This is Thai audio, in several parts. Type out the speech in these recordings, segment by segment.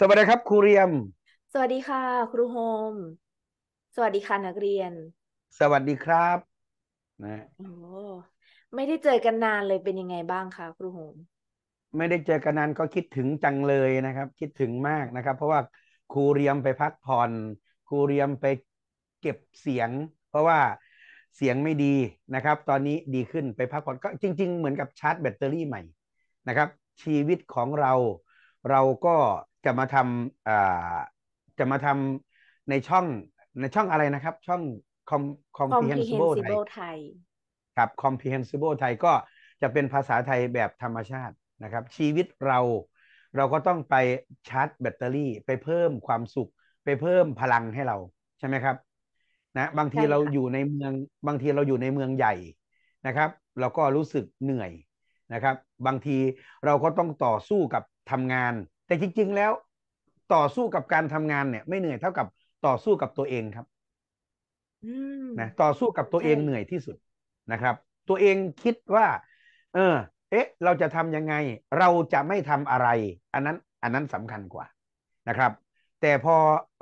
สวัสดีครับครูเรียม สวัสดีค่ะครูโฮม สวัสดีค่ะนักเรียน สวัสดีครับ นะโอ้ไม่ได้เจอกันนานเลยเป็นยังไงบ้างคะครูโฮม ไม่ได้เจอกันนานก็คิดถึงจังเลยนะครับ คิดถึงมากนะครับ เพราะว่าครูเรียมไปพักผ่อนครูเรียมไปเก็บเสียง เพราะว่าเสียงไม่ดีนะครับ ตอนนี้ดีขึ้นไปพักผ่อนก็จริง ๆ เหมือนกับชาร์จแบตเตอรี่ใหม่ นะครับ ชีวิตของเราเราก็จะมาทำอ่าจะมาทำในช่อง ในช่องอะไรนะครับ ช่องคอม comprehensible ไทยครับ comprehensible ไทยก็จะเป็นภาษาไทยแบบธรรมชาตินะครับ ชีวิตเราเราก็ต้องไปชาร์จแบตเตอรี่ ไปเพิ่มความสุข ไปเพิ่มพลังให้เราใช่ไหมครับ นะบางทีเราอยู่ในเมืองบางทีเราอยู่ในเมืองใหญ่นะครับ เราก็รู้สึกเหนื่อยนะครับ บางทีเราก็ต้องต่อสู้กับทำงานแต่จริงๆ แล้วต่อสู้กับการทำงานเนี่ย ไม่เหนื่อยเท่ากับต่อสู้กับตัวเองครับนะต่อสู้กับตัวเองเหนื่อยที่สุดนะครับ ตัวเองคิดว่า เออ เอ๊ะเราจะทํำยังไง เราจะไม่ทำอะไร อันนั้นอันนั้นสำคัญกว่านะครับ แต่พอ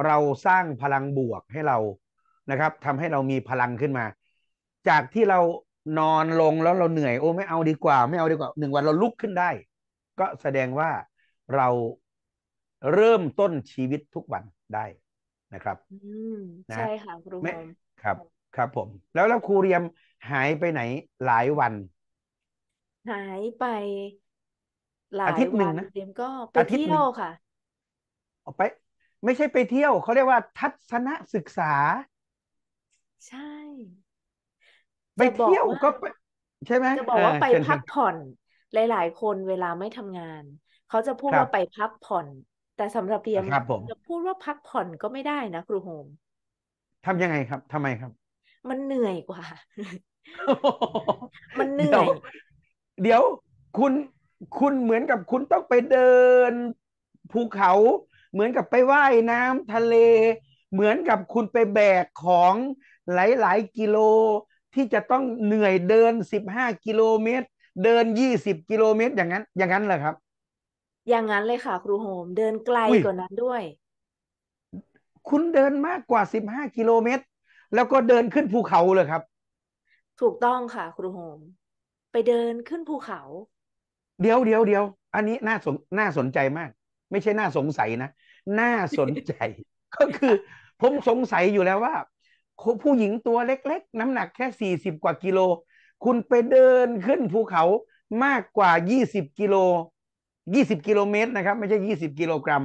เราสร้างพลังบวกให้เรานะครับ ทำให้เรามีพลังขึ้นมา จากที่เรานอนลงแล้วเราเหนื่อยโอ้ไม่เอาดีกว่า ไม่เอาดีกว่าหนึ่งวันเราลุกขึ้นได้ ก็แสดงว่าเราเริ่มต้นชีวิตทุกวันได้นะครับนะใช่ค่ะครูเรียมครับครับ ผม แล้วแล้วครูเรียมหายไปไหนหลายวัน หายไป หลายอาทิตย์หนึ่งนะเรียมก็ไปเที่ยวค่ะ ออกไป ไม่ใช่ไปเที่ยวเขาเรียกว่าทัศนศึกษา ใช่ ไปเที่ยวก็ไปใช่ไหมจะบอกว่าไปพักผ่อน หลาย ๆคนเวลาไม่ทำงานเขาจะพูดว่าไปพักผ่อน แต่สำหรับเรียมจะพูดว่าพักผ่อนก็ไม่ได้นะครูโฮมทำยังไงครับ ทำไมครับ มันเหนื่อยกว่า มันเหนื่อยเดี๋ยวคุณคุณเหมือนกับคุณต้องไปเดินภูเขา เหมือนกับไปไว่ายน้ำทะเล เหมือนกับคุณไปแบกของหลายหลายกิโลที่จะต้องเหนื่อยเดินสิบห้ากิโลเมตร เดินยี่สิบกิโลเมตรอย่างนั้น อย่างนั้นเหรอครับอย่างนั้นเลยค่ะ ครูโฮมเดินไกลกว่านั้นด้วย คุณเดินมากกว่าสิบห้ากิโลเมตร แล้วก็เดินขึ้นภูเขาเลยครับ ถูกต้องค่ะ ครูโฮมไปเดินขึ้นภูเขา เดี๋ยวเดี๋ยวเดี๋ยวอันนี้น่าสนน่าสนใจมาก ไม่ใช่น่าสงสัยนะ น่าสนใจ ก็คือ ผมสงสัยอยู่แล้วว่าผู้หญิงตัวเล็กๆน้ำหนักแค่สี่สิบกว่ากิโลคุณไปเดินขึ้นภูเขามากกว่ายี่สิบกิโลยี่สิบกิโลเมตรนะครับไม่ใช่ยี่สิบกิโลกรัม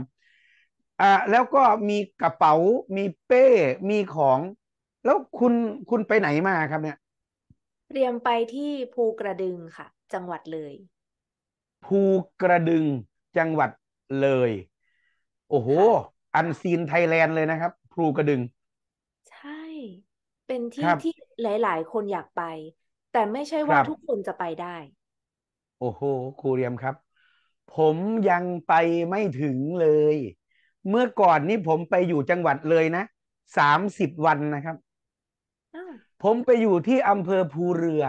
อ่า แล้วก็มีกระเป๋ามีเป้มีของแล้วคุณคุณไปไหนมาครับเนี่ย เตรียมไปที่ภูกระดึงค่ะ จังหวัดเลย ภูกระดึงจังหวัดเลย โอ้โห อันซีนไทยแลนด์เลยนะครับภูกระดึงใช่เป็นที่ที่หที่หลายๆ คนอยากไป แต่ไม่ใช่ว่าทุกคนจะไปได้โอ้โหครูเรียมครับผมยังไปไม่ถึงเลย เมื่อก่อนนี้ผมไปอยู่จังหวัดเลยนะสามสิบวันนะครับ ผมไปอยู่ที่อำเภอภูเรือ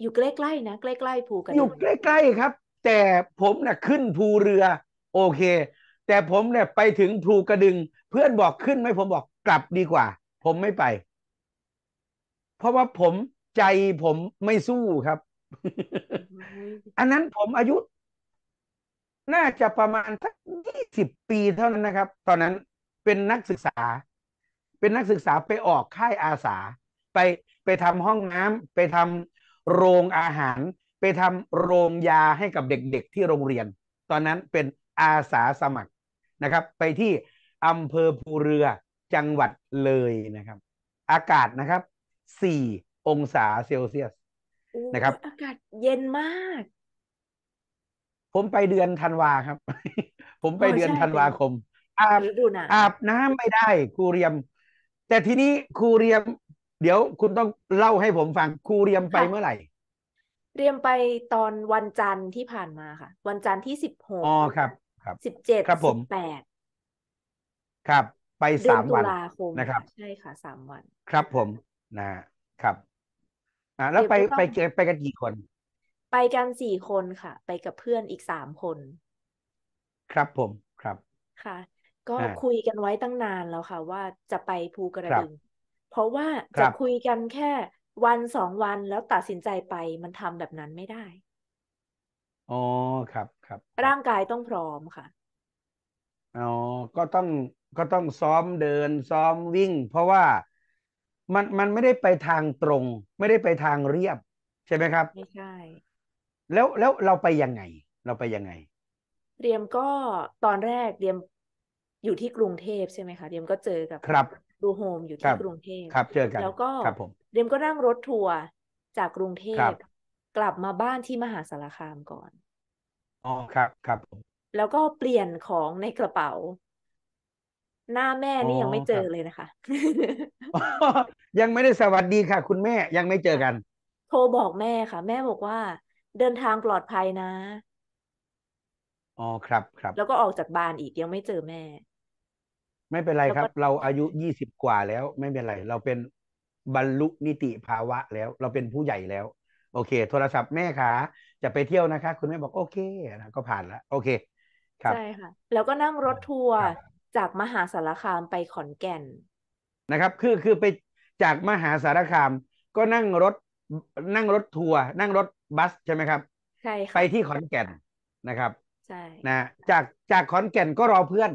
อยู่ใกล้ๆนะใกล้ๆภูกันอยู่ใกล้ๆครับ แต่ผมนะ่ะขึ้นภูเรือ โอเค แต่ผมเนี่ยไปถึงภูกระดึง เพื่อนบอกขึ้นไหมผมบอกกลับดีกว่า ผมไม่ไป เพราะว่าผมใจผมไม่สู้ครับอันนั้นผมอายุ น่าจะประมาณสักยี่สิบปีเท่านั้นนะครับ ตอนนั้นเป็นนักศึกษา เป็นนักศึกษาไปออกค่ายอาสา ไปไปทำห้องน้ำไปทำโรงอาหาร ไปทำโรงยาให้กับเด็กๆ ที่โรงเรียน ตอนนั้นเป็นอาสาสมัครนะครับ ไปที่อำเภอภูเรือจังหวัดเลยนะครับ อากาศนะครับ 4 องศาเซลเซียสนะครับอากาศเย็นมาก ผมไปเดือน ธันวาครับ ผมไปเดือนธันวาคม อาบอาบ น้ำไม่ได้ครูเรียม แต่ทีนี้ครูเรียม เดี๋ยวคุณต้องเล่าให้ผมฟังครูเรียมไปเมื่อไหร่เรียมไปตอนวันจันทร์ที่ผ่านมาค่ะ วันจันทร์ที่สิบหกอ๋อครับ ครับสิบเจ็ดครับผมแปดครับ ไปสามวัน นะครับ ใช่ค่ะสามวัน ครับผมนะครับอ่าแล้วไปไปไปกันกี่คน ไปกันสี่คนค่ะ ไปกับเพื่อนอีกสามคน ครับผมครับ ค่ะ ก็คุยกันไว้ตั้งนานแล้วค่ะ ว่าจะไปภูกระดึงเพราะว่าจะคุยกันแค่วันสองวันแล้วตัดสินใจไปมันทำแบบนั้นไม่ได้อ๋อครับครับ ร่างกายต้องพร้อมค่ะอ๋อก็ต้องก็ต้องซ้อมเดินซ้อมวิ่ง เพราะว่ามันมันไม่ได้ไปทางตรง ไม่ได้ไปทางเรียบใช่ไหมครับ ไม่ใช่ แล้วแล้วเราไปยังไง เราไปยังไงเรียมก็ตอนแรกเรียมอยู่ที่กรุงเทพใช่ไหมคะเรียมก็เจอกับครับดูโฮมอยู่ที่กรุงเทพครับ เจอกันแล้วก็ครับผมเรียมก็นั่งรถทัวร์จากกรุงเทพกลับมาบ้านที่มหาสารคามก่อนอ๋อครับ ครับ แล้วก็เปลี่ยนของในกระเป๋าหน้าแม่นี่ยังไม่เจอเลยนะคะ ยังไม่ได้สวัสดีค่ะ คุณแม่ยังไม่เจอกัน โทรบอกแม่ค่ะ แม่บอกว่า เดินทางปลอดภัยนะอ๋อครับครับแล้วก็ออกจากบ้านอีก ยังไม่เจอแม่ ไม่เป็นไรครับ เราอายุยี่สิบกว่าแล้ว ไม่เป็นไร เราเป็นบรรลุนิติภาวะแล้ว เราเป็นผู้ใหญ่แล้ว โอเค โทรศัพท์แม่ค่ะ จะไปเที่ยวนะคะ คุณแม่บอกโอเคนะก็ผ่านแล้วโอเค ครับใช่ค่ะ แล้วก็นั่งรถทัวร์จากมหาสารคามไปขอนแก่นนะครับ คือคือไปจากมหาสารคาม ก็นั่งรถ นั่งรถทัวร์นั่งรถบัสใช่ไหมครับใช่ค่ะไปที่ขอนแก่นนะครับ ใช่นะจากจากขอนแก่นก็รอเพื่อน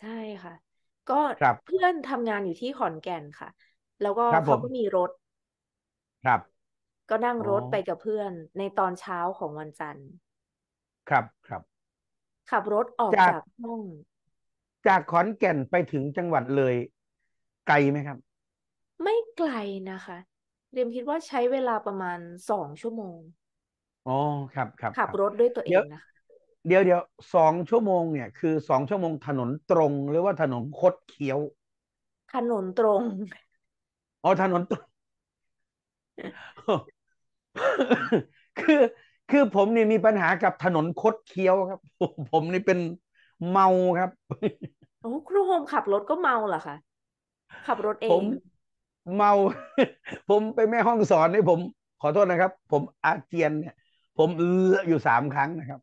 ใช่ค่ะ ก็เพื่อนทำงานอยู่ที่ขอนแก่นค่ะ แล้วก็เขาก็มีรถ ครับ ก็นั่งรถไปกับเพื่อนในตอนเช้าของวันจันทร์ครับครับขับรถออกจากจากห้องจากขอนแก่นไปถึงจังหวัดเลย ไกลไหมครับ ไม่ไกลนะคะเรียมคิดว่าใช้เวลาประมาณสองชั่วโมงอ๋อครับครับขับรถด้วยตัวเองนะคะเดี๋ยวเดี๋ยวสองชั่วโมงเนี่ยคือสองชั่วโมงถนนตรงหรือว่าถนนคดเคี้ยวถนนตรงอ๋อถนนตรง คือคือผมนี่มีปัญหากับถนนคดเคี้ยวครับผมนี่เป็นเมาครับโอ้ครูโฮมขับรถก็เมาเหรอคะ ขับรถเอง ผม เมา ผมไปแม่ห้องสอนนี่ผม ขอโทษนะครับ ผมอาเจียนเนี่ย ผมเอออยู่สามครั้งนะครับ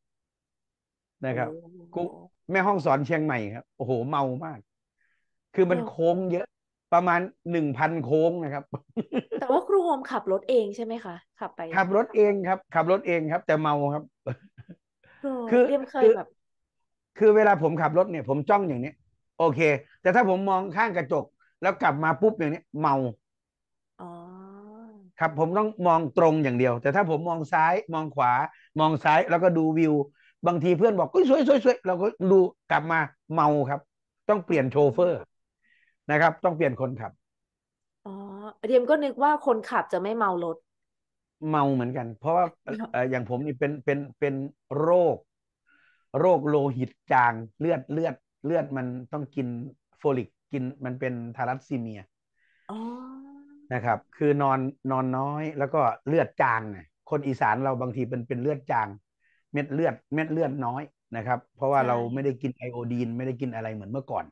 นะครับกูแม่ห้องสอนเชียงใหม่ครับ โอ้โหเมามาก คือมันโค้งเยอะ ประมาณหนึ่งพันโค้งนะครับ แต่ว่าครูโฮมขับรถเองใช่ไหมคะ ขับไป ขับรถเองครับ ขับรถเองครับ แต่เมาครับ คือเรียมเคยแบบคือเวลาผมขับรถเนี่ย ผมจ้องอย่างนี้โอเค แต่ถ้าผมมองข้างกระจก แล้วกลับมาปุ๊บอย่างนี้เมาครับผมต้องมองตรงอย่างเดียว แต่ถ้าผมมองซ้ายมองขวา มองซ้ายแล้วก็ดูวิว บางทีเพื่อนบอกก็สวยสวยสวยเราก็ดูกลับมาเมาครับ ต้องเปลี่ยนโชเฟอร์นะครับ ต้องเปลี่ยนคนขับอ๋อเดียมก็นึกว่าคนขับจะไม่เมารถเมาเหมือนกัน เพราะว่าอย่างผมนี่เป็นเป็นเป็นโรคโรคโลหิตจางเลือดเลือดเลือดมันต้องกินโฟลิกกินมันเป็นทารัสซีเมียนะครับ คือนอนนอนน้อย แล้วก็เลือดจางเนี่ยคนอีสานเราบางทีเป็นเป็นเลือดจาง เม็ดเลือดเม็ดเลือดน้อยนะครับ เพราะว่าเราไม่ได้กินไอโอดีน ไม่ได้กินอะไรเหมือนเมื่อก่อน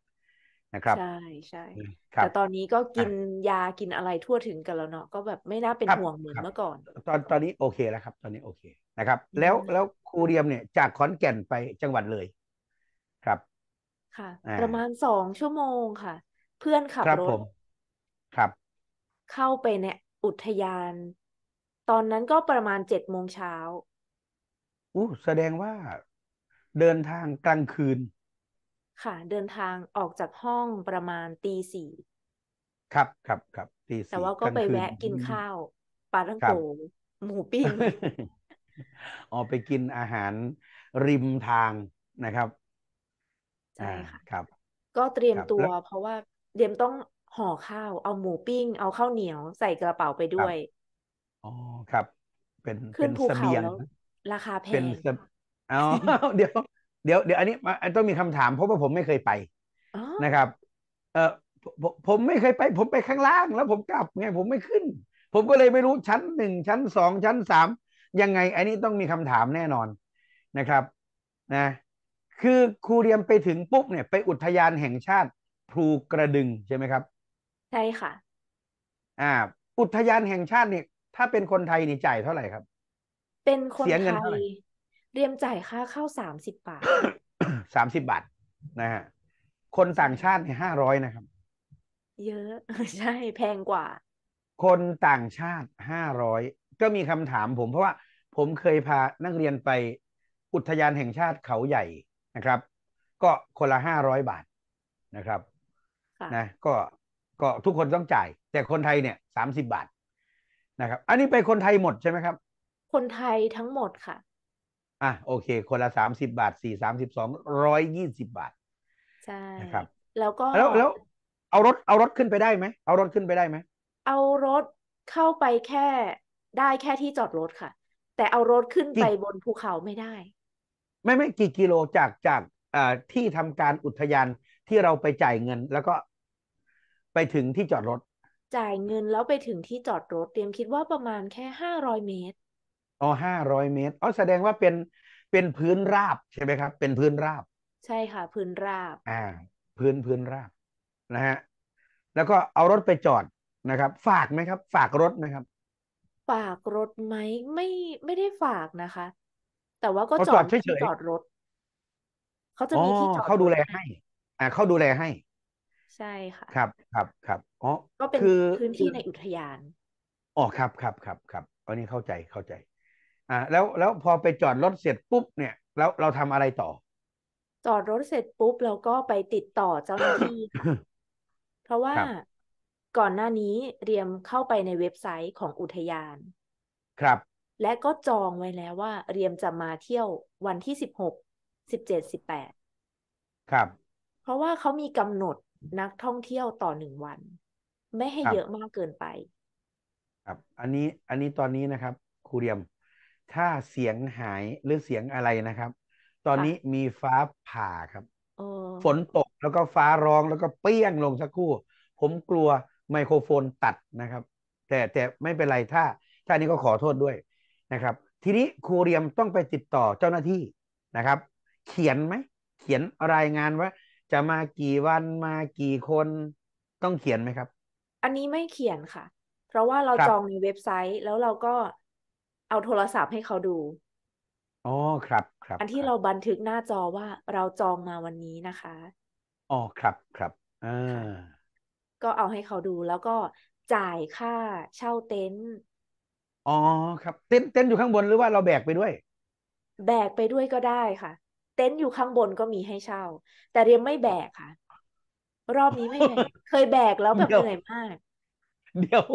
นะครับใช่ใช่แต่ตอนนี้ก็กินยากินอะไรทั่วถึงกันแล้วเนาะก็แบบไม่น่าเป็นห่วงเหมือนเมื่อก่อนตอน ตอนนี้โอเคแล้วครับ ตอนนี้โอเคนะครับ แล้วแล้วครูเรียมเนี่ยจากขอนแก่นไปจังหวัดเลยครับ ค่ะ ประมาณสองชั่วโมงค่ะ เพื่อนขับรถครับเข้าไปในอุทยาน ตอนนั้นก็ประมาณเจ็ดโมงเช้าอู้แสดงว่าเดินทางกลางคืนค่ะเดินทางออกจากห้องประมาณตีสี่ครับครับครับตีสี่แต่ว่าก็ไปแวะกินข้าวปลาทังโกหมูปิ้ง ออกไปกินอาหาร ริมทางนะครับ ใช่ค่ะครับ ก็เตรียมตัวเพราะว่าเตรียมต้องห่อข้าวเอาหมูปิ้งเอาข้าวเหนียว ใส่กระเป๋าไปด้วย อ๋อครับ เป็นขึ้นภูเขาราคาแพงเป็นอ๋อเดี๋ยวเดี๋ยวเดี๋ยวอันนี้ต้องมีคำถาม เพราะว่าผมไม่เคยไปนะครับ เออผมไม่เคยไป ผมไปข้างล่างแล้วผมกลับ ไงผมไม่ขึ้น ผมก็เลยไม่รู้ชั้นหนึ่งชั้นสองชั้นสามยังไง อันนี้ต้องมีคำถามแน่นอนนะครับ นะ คือครูเรียมไปถึงปุ๊บเนี่ย ไปอุทยานแห่งชาติภูกระดึงใช่ไหมครับใช่ค่ะ อ่าอุทยานแห่งชาติเนี่ย ถ้าเป็นคนไทยนี่จ่ายเท่าไหร่ครับ เป็นคนเสียเงินไทยเรียมจ่ายค่าเข้าสามสิบบาท สามสิบบาทนะฮะ คนต่างชาตินห้าร้อยนะครับ เยอะ ใช่ แพงกว่า คนต่างชาติห้าร้อยก็มีคำถามผม เพราะว่าผมเคยพานักเรียนไปอุทยานแห่งชาติเขาใหญ่นะครับ ก็คนละห้าร้อยบาทนะครับนะก็ก็ทุกคนต้องจ่ายแต่คนไทยเนี่ยสามสิบบาทนะครับ อันนี้ไปคนไทยหมดใช่ไหมครับ คนไทยทั้งหมดค่ะอ่ะโอเค คนละสามสิบบาทสี่สามสิบสองร้อยยี่สิบบาทใช่นะครับ แล้วก็แล้วแล้วเอารถเอารถขึ้นไปได้ไหมเอารถขึ้นไปได้ไหม เอารถเข้าไปแค่ได้แค่ที่จอดรถค่ะ แต่เอารถขึ้นไปบนภูเขาไม่ได้ ไม่ไม่กี่กิโลจากจากอ่าที่ทำการอุทยานที่เราไปจ่ายเงิน แล้วก็ ไปถึงที่จอดรถ จ่ายเงินแล้วไปถึงที่จอดรถเตรียมคิดว่าประมาณแค่ห้าร้อยเมตรอ๋อห้าร้อยเมตรอ๋อแสดงว่าเป็นเป็นพื้นราบใช่ไหมครับ เป็นพื้นราบ ใช่ค่ะพื้นราบ อ่า พื้นพื้นราบนะฮะแล้วก็เอารถไปจอดนะครับ ฝากไหมครับ ฝากรถไหมครับ ฝากรถไหมไม่ไม่ได้ฝากนะคะ แต่ว่าก็เขาจอดเฉที่ยจอดรถเขาจะมีที่จอดเขาดูแลให้ อ่าเขาดูแลให้ ใช่ค่ะครับครับครับอ๋อก็เป็นคือพื้นที่ในอุทยานอ๋อครับครับครับครับอันนี้เข้าใจเข้าใจอ่าแล้วแล้วพอไปจอดรถเสร็จปุ๊บเนี่ยแล้วเราทำอะไรต่อ จอดรถเสร็จปุ๊บ เราก็ไปติดต่อเจ้าหน้าที่ค่ะเพราะว่าก่อนหน้านี้เรียมเข้าไปในเว็บไซต์ของอุทยาน ครับ และก็จองไว้แล้วว่าเรียมจะมาเที่ยววันที่สิบหกสิบเจ็ดสิบแปดครับ เพราะว่าเขามีกำหนดนักท่องเที่ยวต่อหนึ่งวัน ไม่ให้เยอะมากเกินไปครับอันนี้อันนี้ตอนนี้นะครับครูเรียมถ้าเสียงหายหรือเสียงอะไรนะครับ ตอนนี้มีฟ้าผ่าครับฝนตกแล้วก็ฟ้าร้องแล้วก็เปี้ยงลงสักครู่ ผมกลัวไมโครโฟนตัดนะครับ แต่แต่ไม่เป็นไรถ้า ถ้านี้ก็ขอโทษด้วยนะครับ ทีนี้ครูเรียมต้องไปติดต่อเจ้าหน้าที่นะครับ เขียนไหม เขียนรายงานว่า จะมากี่วันมากี่คน ต้องเขียนไหมครับ อันนี้ไม่เขียนค่ะ เพราะว่าเราจองในเว็บไซต์แล้วเราก็เอาโทรศัพท์ให้เขาดู อ๋อ ครับครับ อันที่เราบันทึกหน้าจอว่าเราจองมาวันนี้นะคะ อ๋อ ครับครับ อ่า ก็เอาให้เขาดูแล้วก็จ่ายค่าเช่าเต็นท์อ๋อ ครับ เต็นท์เต็นท์อยู่ข้างบนหรือว่าเราแบกไปด้วย แบกไปด้วยก็ได้ค่ะ เต็นท์อยู่ข้างบนก็มีให้เช่า แต่เรียมไม่แบกค่ะ รอบนี้ไม่แบกเคยแบกแล้วแบบเี๋ยวหนื่อยมาก เดี๋ยว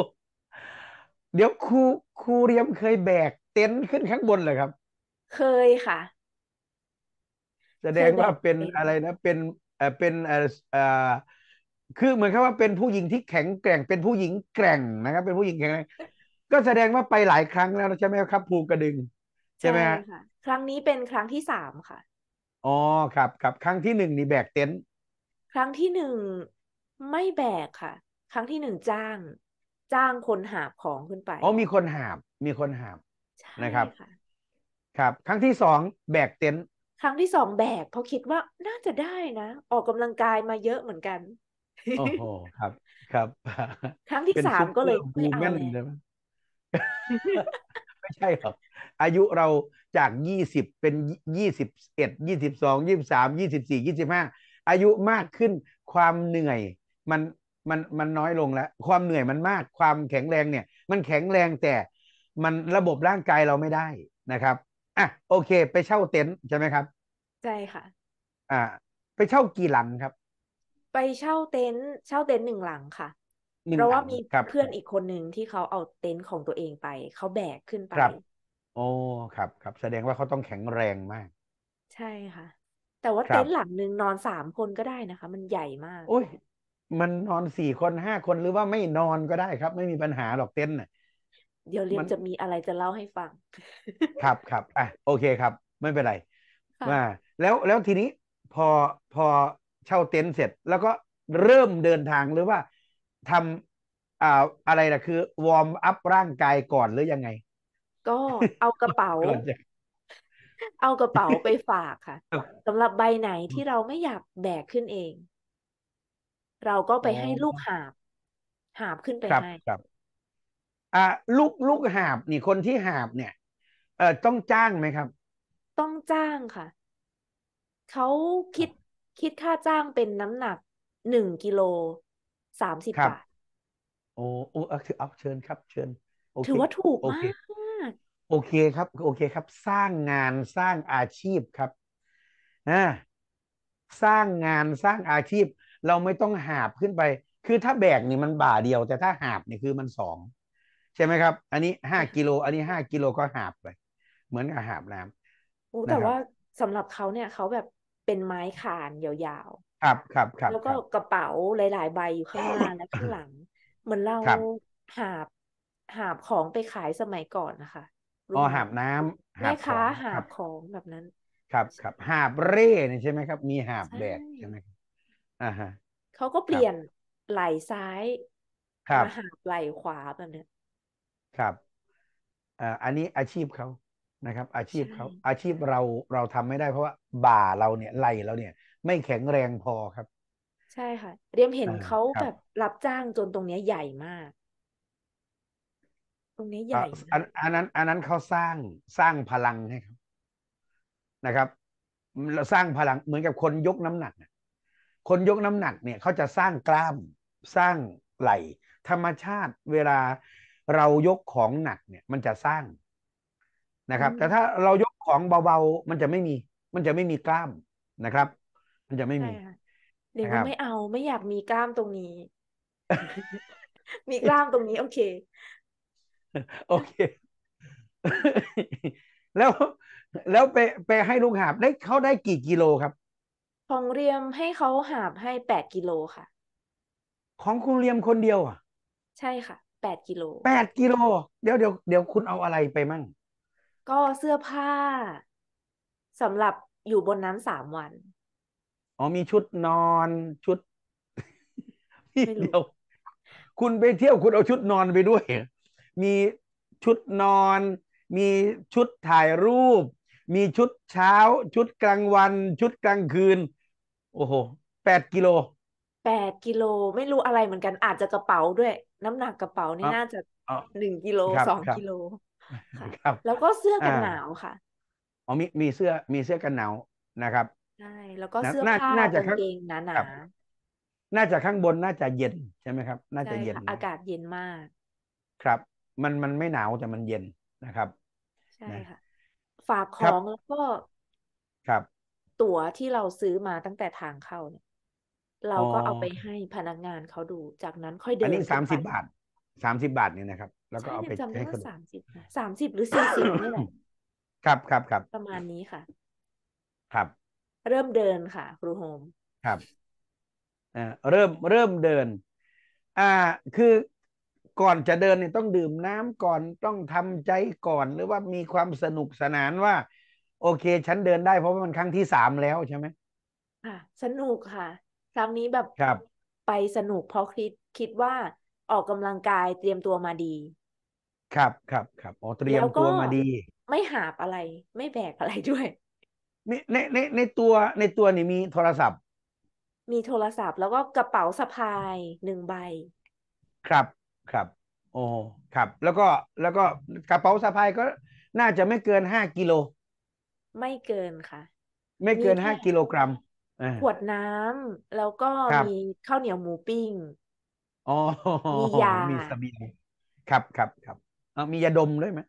เดี๋ยวครูครูเรียมเคยแบกเต็นท์ขึ้นข้างบนเหรอครับ เคยค่ะ แสดงว่าเป็นอะไรนะ เป็นเออเป็นเออเออคือเหมือนกับว่าเป็นผู้หญิงที่แข็งแกร่ง เป็นผู้หญิงแกร่งนะครับ เป็นผู้หญิงแข็งแร่งก็แสดงว่าไปหลายครั้งแล้วใช่ไหมครับภูกระดึง ใช่ไหมค่ะ ครั้งนี้เป็นครั้งที่สามค่ะ อ๋อครับครับครั้งที่หนึ่งนี่แบกเต็นท์ครั้งที่หนึ่งไม่แบกค่ะ ครั้งที่หนึ่งจ้างจ้างคนหาบของขึ้นไปอ๋อมีคนหาบมีคนหาบนะครับครับ ครั้งที่สองแบกเต็นท์ครั้งที่สองแบกเพราะคิดว่าน่าจะได้นะ ออกกำลังกายมาเยอะเหมือนกันโอ้โหครับ ครับ ครั้งที่สามก็เลยไม่เอาแล้วไม่ใช่หรอกอายุเราจากยี่สิบเป็นยี่สิบเอ็ดยี่สิบสองยี่บสามยี่สิบสี่ยี่สิบห้าอายุมากขึ้นความเหนื่อย มันมันมันน้อยลงแล้ว ความเหนื่อยมันมากความแข็งแรงเนี่ย มันแข็งแรงแต่มันระบบร่างกายเราไม่ได้นะครับอ่ะโอเค ไปเช่าเต็นท์ใช่ไหมครับ ใช่ค่ะ อ่าไปเช่ากี่หลังครับ ไปเช่าเต็นท์เช่าเต็นท์หนึ่งหลังค่ะเพราะว่ามีเพื่อนอีกคนหนึ่งที่เขาเอาเต็นท์ของตัวเองไป เขาแบกขึ้นไปครับโอ้ครับครับแสดงว่าเขาต้องแข็งแรงมาก ใช่ค่ะ แต่ว่าเต็นท์หลังหนึ่งนอนสามคนก็ได้นะคะ มันใหญ่มาก โอ้ยมันนอนสี่คนห้าคนหรือว่าไม่นอนก็ได้ครับไม่มีปัญหาหรอกเต็นท์น่ะ เดี๋ยวเรียนจะมีอะไรจะเล่าให้ฟัง ครับครับอ่ะ โอเคครับไม่เป็นไรมาแล้วแล้วทีนี้พอพอเช่าเต็นท์เสร็จแล้วก็เริ่มเดินทางหรือว่าทำอ่าอะไรล่ะคือวอร์มอัพร่างกายก่อนหรือยังไง ก็เอากระเป๋า เอากระเป๋าไปฝากค่ะสำหรับใบไหนที่เราไม่อยากแบกขึ้นเองเราก็ไปให้ลูกหาบ หาบขึ้นไปครับให้ครับอ่าลูกลูกหาบ นี่คนที่หาบเนี่ยเอ่อต้องจ้างไหมครับ ต้องจ้างค่ะ เขาคิดคิดค่าจ้างเป็นน้ำหนักหนึ่งกิโลสามสิบบาทโอ้โอ้เอาถือเอาเชิญครับ เชิญโอถือว่าถูกโอเมากโอเคครับ โอเคครับ สร้างงานสร้างอาชีพครับอ่าสร้างงานสร้างอาชีพเราไม่ต้องหาบขึ้นไป คือถ้าแบกนี่มันบ่าเดียว แต่ถ้าหาบนี่คือมันสอง ใช่ไหมครับ อันนี้ห้ากิโล อันนี้ห้ากิโลก็หาบไป เหมือนกับหาบน้ำโอ้แต่ว่าสำหรับเขาเนี่ยเขาแบบเป็นไม้คานยาวๆ ครับครับครับ แล้วก็กระเป๋าหลาย ๆ ใบอยู่ข้างหน้าและข้างหลังเหมือนเราหาบ หาบของไปขายสมัยก่อนนะคะอ๋อหาบน้ำแม่ค้าหาบของแบบนั้น ครับครับหาบเร่ใช่ไหมครับ มีหาบแบกใช่ไหมอ่าฮะเขาก็เปลี่ยนไหล่ซ้ายครับมาหาไหล่ขวาแบบเนี้ยครับอ่าอันนี้อาชีพเขานะครับ อาชีพเขา อาชีพเราเราทำไม่ได้ เพราะว่า บ่าเราเนี่ยไหล่เราเนี่ย ไม่แข็งแรงพอครับ ใช่ค่ะ เรียมเห็นเขาแบบรับจ้างจนตรงเนี้ยใหญ่มาก ตรงเนี้ยใหญ่อันอันนั้นอันนั้นเขาสร้างสร้างพลังให้ครับนะครับ เราสร้างพลังเหมือนกับคนยกน้ำหนักนะคนยกน้ำหนักเนี่ยเขาจะสร้างกล้ามสร้างไหล่ ธรรมชาติเวลาเรายกของหนักเนี่ย มันจะสร้างนะครับ แต่ถ้าเรายกของเบาๆมันจะไม่มี มันจะไม่มีกล้ามนะครับ มันจะไม่มี เดี๋ยวไม่เอาไม่อยากมีกล้ามตรงนี้ มีกล้ามตรงนี้โอเคโอเค แล้วแล้วไปไปให้ลูกหาบได้เขาได้กี่กิโลครับของเรียมให้เขาหาบให้แปดกิโลค่ะ ของคุณเรียมคนเดียวอ่ะ ใช่ค่ะแปดกิโล แปดกิโลเดี๋ยวเดี๋ยวเดี๋ยวคุณเอาอะไรไปมั่ง ก็เสื้อผ้าสำหรับอยู่บนน้ำสามวัน อ๋อมีชุดนอนชุดไม่เดียวคุณไปเที่ยวคุณเอาชุดนอนไปด้วย มีชุดนอน มีชุดถ่ายรูป มีชุดเช้าชุดกลางวัน ชุดกลางคืนโอ้โห แปดกิโล แปดกิโล ไม่รู้อะไรเหมือนกัน อาจจะกระเป๋าด้วย น้ำหนักกระเป๋านี่น่าจะหนึ่งกิโลครับสองครับกิโลค่ะรับ แล้วก็เสื้อกันอ่หนาวค่ะ อ๋อมีมีเสื้อมีเสื้อกันหนาวนะครับ ใช่ แล้วก็นเสื้อน่ผ้าน่าจะกางข้างเกงหนาครับน่าจะข้างบนน่าจะเย็นใช่ไหมครับ น่าจะเย็น่อานะกาศเย็นมาก ครับ มันมันไม่หนาวแต่มันเย็นนะครับ ใช่นะค่ะ ฝากขรัองแล้วก็ครับตั๋วที่เราซื้อมาตั้งแต่ทางเข้าเนี่ยเราก็เอาไปให้พนักงานเขาดูจากนั้นค่อยเดิน อันนี้สามสิบบาทสามสิบาทเนี่ยนะครับแล้วก็เอาไปให้คนสามสิบสามสิบหรือสี่สิบนี่แหละครับครับครับประมาณนี้ค่ะ ครับ เริ่มเดินค่ะครูโฮมครับอ่าเริ่มเริ่มเดิน อ่าคือก่อนจะเดินเนี่ยต้องดื่มน้ำก่อนต้องทำใจก่อนหรือว่ามีความสนุกสนานว่าโอเคฉันเดินได้เพราะว่ามันครั้งที่สามแล้วใช่ไหมค่ะสนุกค่ะ ครั้งนี้แบบครับ ไปสนุกเพราะคิดคิดว่าออกกำลังกายเตรียมตัวมาดี ครับครับ ครับอ๋อเตรียมล้วตักวมาดีไม่หาบอะไร ไม่แบกอะไรด้วยในในในในตัวในตัวนี่มีโทรศัพท์ มีโทรศัพท์แล้วก็กระเป๋าสะพายหนึ่งใบ ครับครับ โอ้ครับ แล้วก็แล้วก็กระเป๋าสะพายก็น่าจะไม่เกินห้ากิโลไม่เกินค่ะ ไม่เกินห้ากิโลกรัมขวดน้ำแล้วก็มีข้าวเหนียวหมูปิ้งอ๋อมียามีสบียงครับครับครับมียาดมด้วยไหม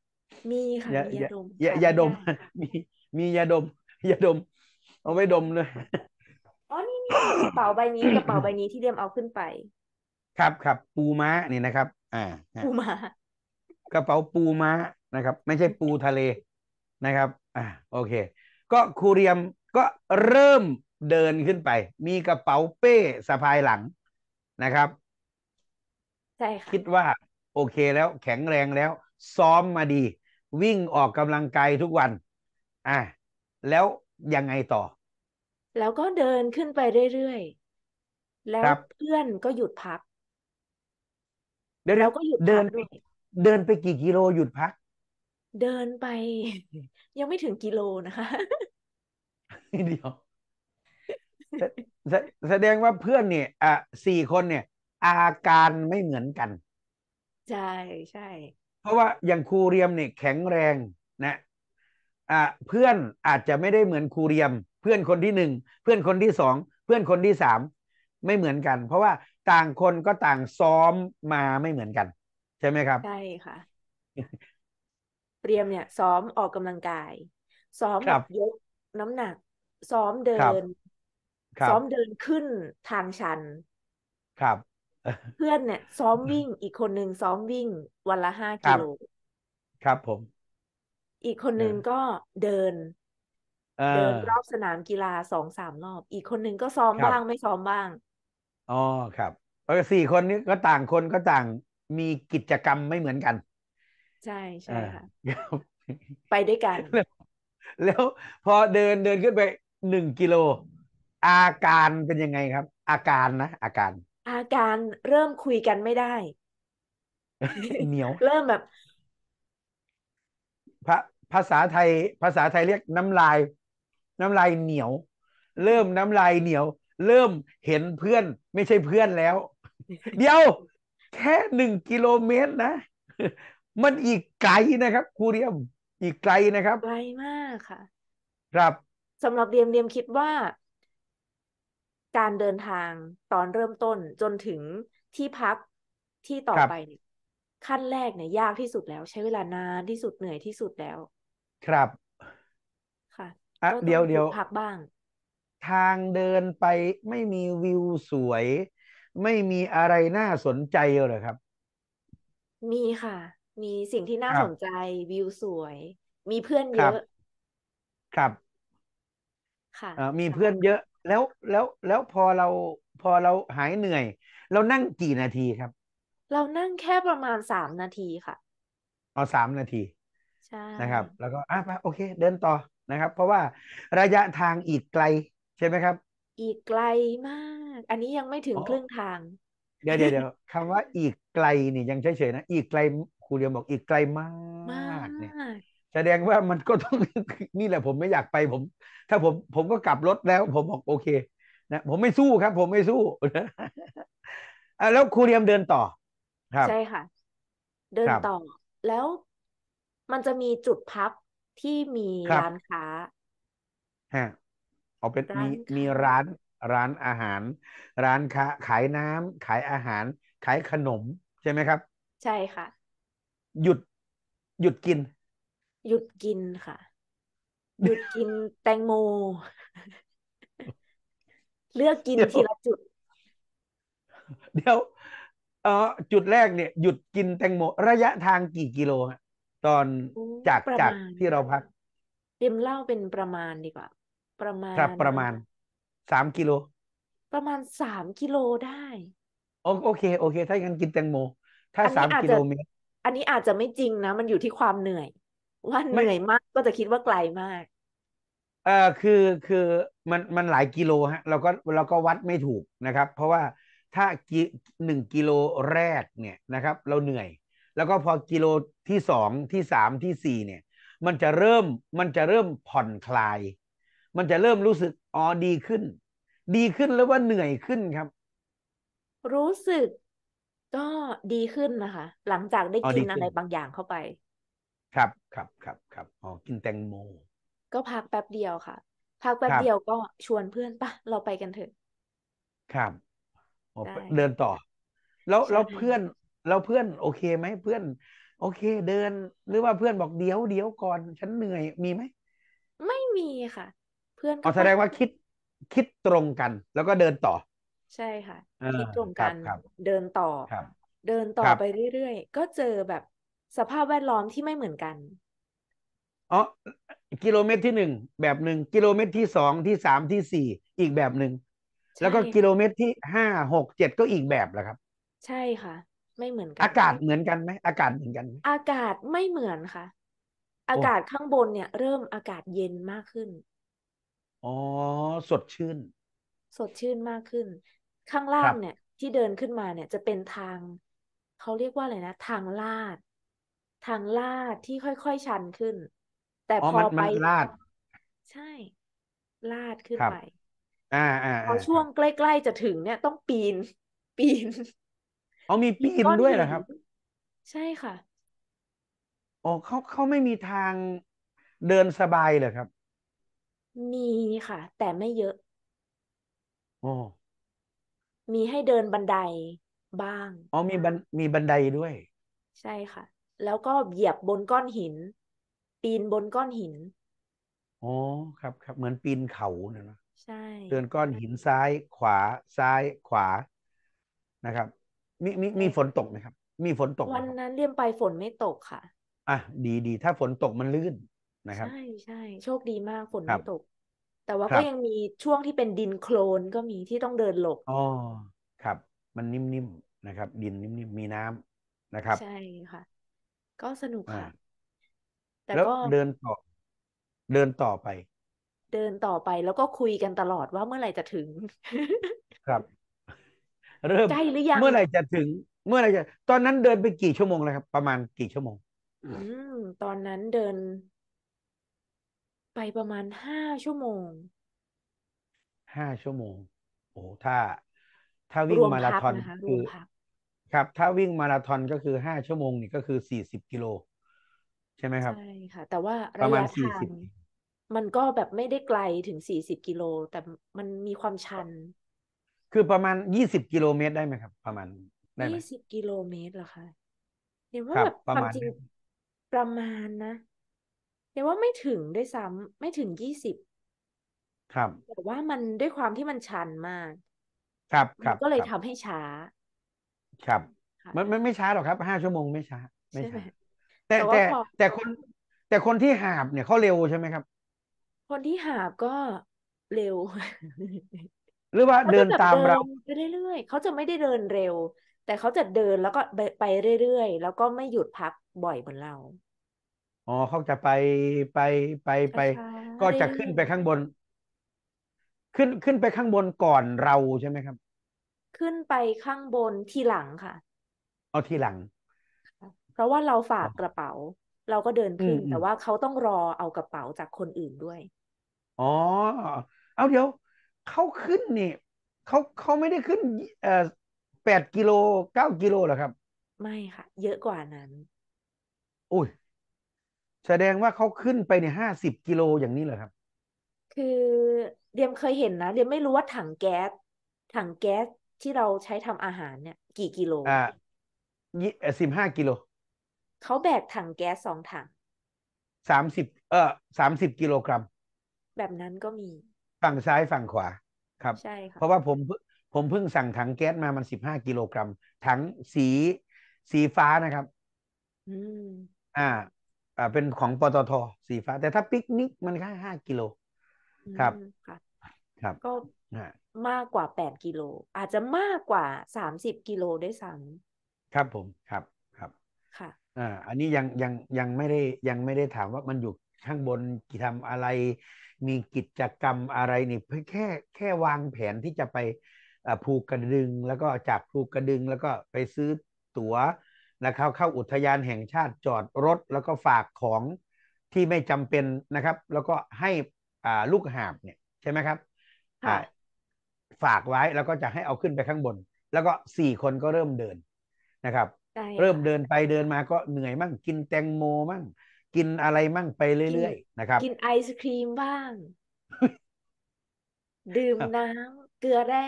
มีค่ะมียาดมยายาดม มีมียาดมยาดม เอาไว้ดมเลยอ๋อนี่กระเป๋าใบนี้กระเป๋าใบนี้ที่เดียมเอาขึ้นไป ครับครับปูม้านี่นะครับ อ่าปูม้า กระเป๋าปูม้านะครับ ไม่ใช่ปูทะเลนะครับอ่าโอเค ก็ครูเรียมก็เริ่มเดินขึ้นไป มีกระเป๋าเป้สะพายหลังนะครับ ใช่ค่ะ คิดว่าโอเคแล้วแข็งแรงแล้ว ซ้อมมาดี วิ่งออกกำลังกายทุกวัน อ่ะแล้วยังไงต่อ แล้วก็เดินขึ้นไปเรื่อยๆ แล้วเพื่อนก็หยุดพัก เดี๋ยวแล้วก็หยุดเดินไปเดินไปกี่กิโลหยุดพักเดินไป ยังไม่ถึงกิโลนะคะเดี๋ยวแสแสดงว่าเพื่อนเนี่ยอ่ะสี่คนเนี่ย อาการไม่เหมือนกันใช่ใช่ เพราะว่าอย่างครูเรียมเนี่ยแข็งแรงนะอ่ะเพื่อนอาจจะไม่ได้เหมือนครูเรียม เพื่อนคนที่หนึ่งเพื่อนคนที่สองเพื่อนคนที่สามไม่เหมือนกัน เพราะว่าต่างคนก็ต่างซ้อมมาไม่เหมือนกัน ใช่ไหมครับใช่ค่ะเตรียมเนี่ยซ้อมออกกำลังกาย ซ้อมยก น้ำหนัก ซ้อมเดินซ้อมเดินขึ้นทางชันครับเพื่อนเนี่ย ซ้อมวิ่ง อีกคนหนึ่งซ้อมวิ่งวันละห้ากิโลครับผม อีกคนหนึ่งก็เดินเดินรอบสนามกีฬาสองสามรอบ อีกคนหนึ่งก็ซ้อมบ้างไม่ซ้อมบ้างอ๋อครับสี่คนนี้ก็ต่างคนก็ต่างมีกิจกรรมไม่เหมือนกันใช่ใช่ค่ะไปด้วยกันแล้ว พอเดินเดินขึ้นไปหนึ่งกิโล อาการเป็นยังไงครับ อาการนะอาการ อาการเริ่มคุยกันไม่ได้ เหนียวเริ่มแบบภาภาษาไทยภาษาไทยเรียกน้ำลาย น้ำลายเหนียว เริ่มน้ำลายเหนียว เริ่มเห็นเพื่อน ไม่ใช่เพื่อนแล้ว เดียวแค่หนึ่งกิโลเมตรนะมันอีกไกลนะครับครูเรียมอีกไกลนะครับไกลมากค่ะ ครับสำหรับเรียมเรียมคิดว่า การเดินทางตอนเริ่มต้นจนถึงที่พักที่ต่อไปเนี่ยขั้นแรกเนี่ยยากที่สุดแล้วใช้เวลานานที่สุดเหนื่อยที่สุดแล้ว ครับค่ะอ่ะเดี๋ยวเดี๋ยวพักบ้าง ทางเดินไปไม่มีวิวสวย ไม่มีอะไรน่าสนใจเหรอครับ มีค่ะมีสิ่งที่น่าสนใจวิวสวย มีเพื่อนเยครับอะครับค่ะเอ่อมีเพื่อนเยอะแล้วแล้วแล้วพอเราพอเราหายเหนื่อย เรานั่งกี่นาทีครับ เรานั่งแค่ประมาณสามนาทีค่ะเอาสามนาทีใช่นะครับ แล้วก็อ่ะไปโอเค เดินต่อนะครับ เพราะว่าระยะทางอีกไกล ใช่ไหมครับ อีกไกลมาก อันนี้ยังไม่ถึงครึ่งทาง เดี๋ยวเดี๋ยวเดี๋ยวคำว่าอีกไกลนี่ยังเฉยๆนะ อีกไกลูเรียมบอกอีกไกลมากเนี่ยแสดงว่ามันก็ต้องนี่แหละ ผมไม่อยากไปผม ถ้าผมผมก็กลับรถแล้ว ผมบอก โอเคนะผมไม่สู้ครับ ผมไม่สู้อะแล้วครูเรียมเดินต่อครับ ใช่ค่ะ เดินต่อแล้วมันจะมีจุดพักที่มีร้านค้าฮะเอาเป็นมีมีร้าน ร้านอาหาร ร้านค้าขายน้ำ ขายอาหาร ขายขนมใช่ไหมครับ ใช่ค่ะหยุด หยุดกิน หยุดกินค่ะ หยุดกินแตงโม เลือกกินทีละจุด เดี๋ยว เออจุดแรกเนี่ยหยุดกินแตงโม ระยะทางกี่กิโลฮะตอนจากประจากาณที่เราพักเติมเล่าเป็นประมาณดีกว่า ประมาครับณประมาณสามกิโล ประมาณสามกิโลได้ โอเค โอเคถ้างั้นกินแตงโม ถ้าอันสาี้มาจกิโลเมตรอันนี้อาจจะไม่จริงนะมันอยู่ที่ความเหนื่อย ว่าเหนื่อยมากก็จะคิดว่าไกลมากเออคือคือมันมันหลายกิโลฮะ เราก็เราก็วัดไม่ถูกนะครับ เพราะว่าถ้าหนึ่งกิโลแรกเนี่ยนะครับ เราเหนื่อย แล้วก็พอกิโลที่สองที่สามที่สี่เนี่ย มันจะเริ่มมันจะเริ่มผ่อนคลายมันจะเริ่มรู้สึกอ๋อดีขึ้น ดีขึ้นแล้วว่าเหนื่อยขึ้นครับ รู้สึกก็ดีขึ้นนะคะ หลังจากได้อกิีนอะขึ้ไรบางอย่างเข้าไป ครับครับครับครับอ๋อกินแตงโม ก็พักแป๊บเดียวค่ะ พักแป๊คบรับเดียวก็ชวนเพื่อนปะเราไปกันเถอะครับอ๋อได้เดินต่อ แล้วใชแล้วเพื่อนแล้วเพื่อนโอเคไหมเพื่อน โอเคเดินหรือว่าเพื่อนบอกเดี๋ยวเดี๋ยวก่อนฉันเหนื่อยมีไหมไม่มีค่ะ เพื่อนอ๋ก็อแสไปดงว่าคิดคิดตรงกัน แล้วก็เดินต่อใช่ค่ะที่กลุมกัรเดินต่อเดินต่อไปเรื่อยๆ ก็เจอแบบสภาพแวดล้อมที่ไม่เหมือนกันอ๋อกิโลเมตรที่หนึ่งแบบหนึ่งกิโลเมตรที่สองที่สามที่สี่อีกแบบหนึ่งแล้วก็กิโลเมตรที่ห้าหกเจ็ดก็อีกแบบแล้วครับ ใช่ค่ะ ไม่เหมือนกัน อากาศเหมือนกันไหมอากาศเหมือนกันไหมอากาศไม่เหมือนค่ะ อากาศข้างบนเนี่ยเริ่มอากาศเย็นมากขึ้นอ๋อสดชื่น สดชื่นมากขึ้นข้างล่างเนี่ย ที่เดินขึ้นมาเนี่ย จะเป็นทาง เขาเรียกว่าอะไรนะทางลาด ทางลาดที่ค่อยๆชันขึ้น แต่พอไปลาด ใช่ ลาดขึ้นไปอ่าอ่าพอช่วงใกล้ ๆจะถึงเนี่ย ต้องปีน ปีนเอามีปีนด้วยเหรอครับ ใช่ค่ะโอ้เขาเขาไม่มีทางเดินสบายเหรอครับ มีค่ะ แต่ไม่เยอะโอ้มีให้เดินบันไดบ้าง อ๋อมีบันมีบันไดด้วย ใช่ค่ะ แล้วก็เหยียบบนก้อนหิน ปีนบนก้อนหิน อ๋อ ครับครับ เหมือนปีนเขาเนี่ยนะใช่ เดินก้อนหินซ้าย ขวาซ้าย ขวานะครับ มีมีมีฝนตกไหมครับ มีฝนตกวันนั้นเรียมไปฝนไม่ตกค่ะ อ่ะดีดีถ้าฝนตกมันลื่นนะครับ ใช่ใช่โชคดีมากฝนไม่ตกแต่ว่าครัก็บยังมีช่วงที่เป็นดินโคลนก็มีที่ต้องเดินหลบอ๋อครับ มันนิ่มๆนะครับ ดินนิ่มๆ มีน้ำนะครับใช่ค่ะ ก็สนุกค่ะแต่แล้วก็เดินต่อ เดินต่อไป เดินต่อไปแล้วก็คุยกันตลอดว่าเมื่อไหร่จะถึง ครับเริ่มใกล้หรือยังเมื่อไหร่จะถึง เมื่อไหร่จะ ตอนนั้นเดินไปกี่ชั่วโมงแล้วครับ ประมาณกี่ชั่วโมง อืมตอนนั้นเดินไปประมาณห้าชั่วโมงห้าชั่วโมง โอ้ถ้าถ้าวิ่งมาราธอนะคือครับถ้าวิ่งมาราธอนก็คือห้าชั่วโมงนี่ก็คือสี่สิบกิโลใช่ไหมครับใช่ค่ะ แต่ว่าประมาณยะสี่ทาสิบงมันก็แบบไม่ได้ไกลถึงสี่สิบกิโล แต่มันมีความชัน คือประมาณยี่สิบกิโลเมตรได้ไหมครับ ประมาณได้ไหมยี่สิบกิโลเมตรเหรอคะเห็นว่าแบบปคระวามาณจริงประมาณนะเดี๋ยวว่าไม่ถึงด้วยซ้ำไม่ถึงยี่สิบครับ แต่ว่ามันด้วยความที่มันชันมาก ครับครับก็เลยทำให้ช้า ครับ มันมันไม่ช้าหรอกครับห้าชั่วโมงไม่ช้าไม่ช่แต่แต่ แต่คนแต่คนที่หาบเนี่ยเขาเร็วใช่ไหมครับ คนที่หาบก็เร็ว หรือว่าเดินตามเราไปเรื่อยๆเขาจะไม่ได้เดินเร็ว แต่เขาจะเดินแล้วก็ไปเรื่อยๆ แล้วก็ไม่หยุดพักบ่อยเหมือนเราอ๋อเขาจะไปไปไปไป ก็จะขึ้นไปข้างบน ขึ้นขึ้นไปข้างบนก่อนเราใช่ไหมครับ ขึ้นไปข้างบนทีหลังค่ะ เอาทีหลัง เพราะว่าเราฝากกระเป๋า เราก็เดินขึ้นแต่ว่าเขาต้องรอเอากระเป๋าจากคนอื่นด้วยอ๋อเอาเดี๋ยวเขาขึ้นนี่ เขาเขาไม่ได้ขึ้นเอ่อแปดกิโลเก้ากิโลหรอครับ ไม่ค่ะเยอะกว่านั้นอุ้ยแสดงว่าเขาขึ้นไปในห้าสิบกิโลอย่างนี้เหรอครับ คือเดียมเคยเห็นนะเดียมไม่รู้ว่าถังแก๊สถังแก๊สที่เราใช้ทำอาหารเนี่ยกี่กิโล อ่ายี่สิบห้ากิโล เขาแบกถังแก๊สสองถัง สามสิบเออสามสิบกิโลกรัม แบบนั้นก็มี ฝั่งซ้ายฝั่งขวาครับ ใช่ค่ะเพราะว่าผมผมเพิ่งสั่งถังแก๊สมามันสิบห้ากิโลกรัมถังสีสีฟ้านะครับ อืมอ่าอ่าเป็นของปตทสีฟ้า แต่ถ้าปิกนิกมันแค่ห้ากิโลครับครับก็มากกว่าแปดกิโล อาจจะมากกว่าสามสิบกิโลด้วยซ้ำครับผมครับครับค่ะอ่าอันนี้ยังยังยังไม่ได้ยังไม่ได้ถามว่ามันอยู่ข้างบนกิททำอะไร มีกิจกรรมอะไรนี่ เพื่อแค่แค่วางแผนที่จะไปภูกระดึงแล้วก็จากภูกระดึง แล้วก็ไปซื้อตั๋วนะครับเข้าอุทยานแห่งชาติจอดรถแล้วก็ฝากของที่ไม่จำเป็นนะครับแล้วก็ให้อ่าลูกหาบเนี่ยใช่ไหมครับ ฝากไว้แล้วก็จะให้เอาขึ้นไปข้างบน แล้วก็สี่คนก็เริ่มเดินนะครับ เริ่มเดินไปเดินมาก็เหนื่อยมั่งกินแตงโมมั่ง กินอะไรมั่งไปเรื่อยๆนะครับ กินไอศครีมบ้าง ดื่มน้ำเกลือแร่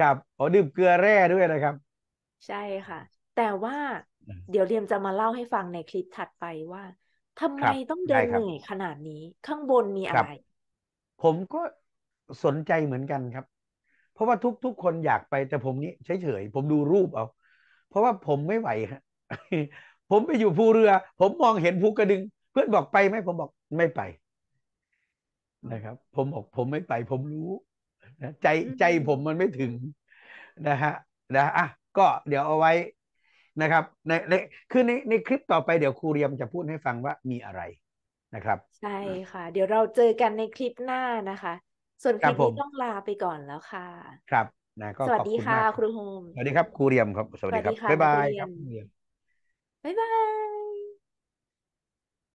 ครับอ๋อดื่มเกลือแร่ด้วยนะครับ ใช่ค่ะแต่ว่า เดี๋ยวเรียมจะมาเล่าให้ฟังในคลิปถัดไปว่าทำไมต้องเดินเหนื่อยขนาดนี้ ข้างบนมีอะไร ผมก็สนใจเหมือนกันครับ เพราะว่าทุกๆคนอยากไปแต่ผมนี้เฉยๆผมดูรูปเอาเพราะว่าผมไม่ไหวครับผมไปอยู่ภูเรือ ผมมองเห็นภูกระดึง เพื่อนบอกไปไหมผมบอกไม่ไป นะครับ ผมบอกผมไม่ไป ผมรู้ใจใจผมมันไม่ถึง นะฮะ นะอ่ะก็เดี๋ยวเอาไว้นะครับในในคือในในคลิปต่อไปเดี๋ยวครูเรียมจะพูดให้ฟังว่ามีอะไรนะครับใช่ค่ะ เดี๋ยวเราเจอกันในคลิปหน้านะคะ ส่วนคลิปนี้ต้องลาไปก่อนแล้วค่ะ ครับนะ ก็สวัสดีค่ะครูโฮม สวัสดีครับครูเรียมครับสวัสดีครับบ๊ายบายครับบ๊ายบาย